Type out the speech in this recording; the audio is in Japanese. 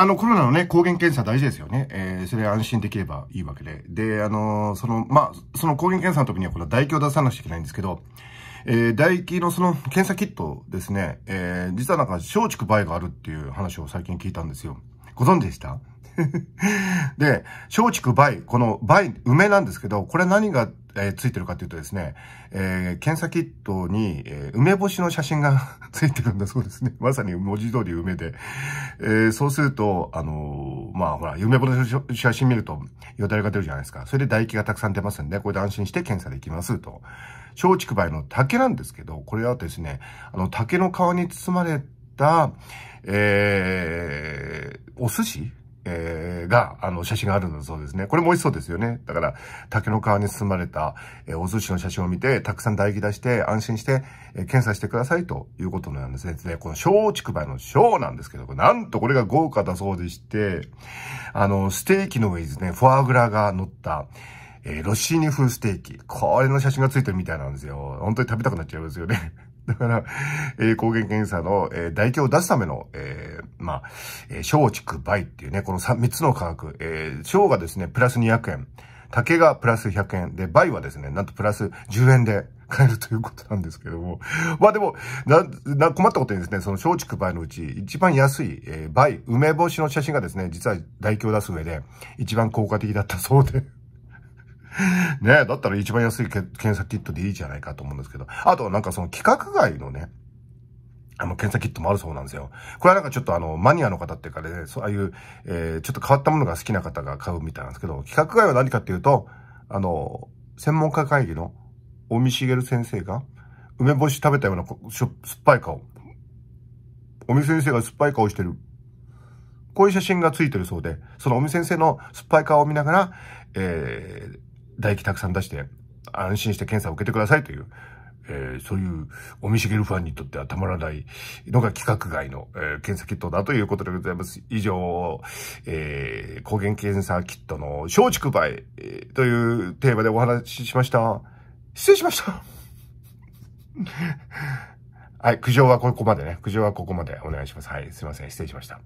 あの、コロナのね、抗原検査大事ですよね。えー、それ安心できればいいわけで。で、あのー、その、まあ、その抗原検査の時にはこれは唾液を出さなくちゃいけないんですけど、えー、唾液のその検査キットですね、えー、実はなんか、松竹梅があるっていう話を最近聞いたんですよ。ご存知でしたで、松竹梅、この梅、梅なんですけど、これ何が、えー、ついてるかというとですね、えー、検査キットに、えー、梅干しの写真が ついてるんだそうですね。まさに文字通り梅で。えー、そうすると、あのー、まあほら、梅干しの写真見ると、よだれが出るじゃないですか。それで唾液がたくさん出ますんで、これで安心して検査できますと。松竹梅の竹なんですけど、これはですね、あの、竹の皮に包まれた、えー、お寿司えー、が、あの、写真があるんだそうですね。これも美味しそうですよね。だから、竹の皮に包まれた、えー、お寿司の写真を見て、たくさん唾液出して、安心して、えー、検査してくださいということのなんですね。で、この小竹梅の小なんですけど、なんとこれが豪華だそうでして、あの、ステーキの上にですね、フォアグラが乗った、えー、ロッシーニ風ステーキ。これの写真がついてるみたいなんですよ。本当に食べたくなっちゃいますよね。だから、えー、抗原検査の、えー、唾液を出すための、えー、まあ、えー、松竹梅っていうね、この 3, 3つの価格、えー、小がですね、プラス200円、竹がプラス100円、で、梅はですね、なんとプラス10円で、買えるということなんですけども。まあでも、な、な、困ったことにですね、その松竹梅のうち、一番安い、えー、梅、梅干しの写真がですね、実は代表を出す上で、一番効果的だったそうで。ねだったら一番安い検査キットでいいじゃないかと思うんですけど。あとなんかその規格外のね、あの、検査キットもあるそうなんですよ。これはなんかちょっとあの、マニアの方っていうかね、そういう、えー、ちょっと変わったものが好きな方が買うみたいなんですけど、規格外は何かっていうと、あの、専門家会議の尾身茂先生が、梅干し食べたようなしょ酸っぱい顔。尾身先生が酸っぱい顔してる。こういう写真がついてるそうで、その尾身先生の酸っぱい顔を見ながら、えー、唾液たくさん出して、安心して検査を受けてくださいという、えー、そういうおみしげるファンにとってはたまらないのが規格外の、えー、検査キットだということでございます。以上、えー、抗原検査キットの松竹梅、えー、というテーマでお話ししました。失礼しました。はい、苦情はここまでね。苦情はここまでお願いします。はい、すいません。失礼しました。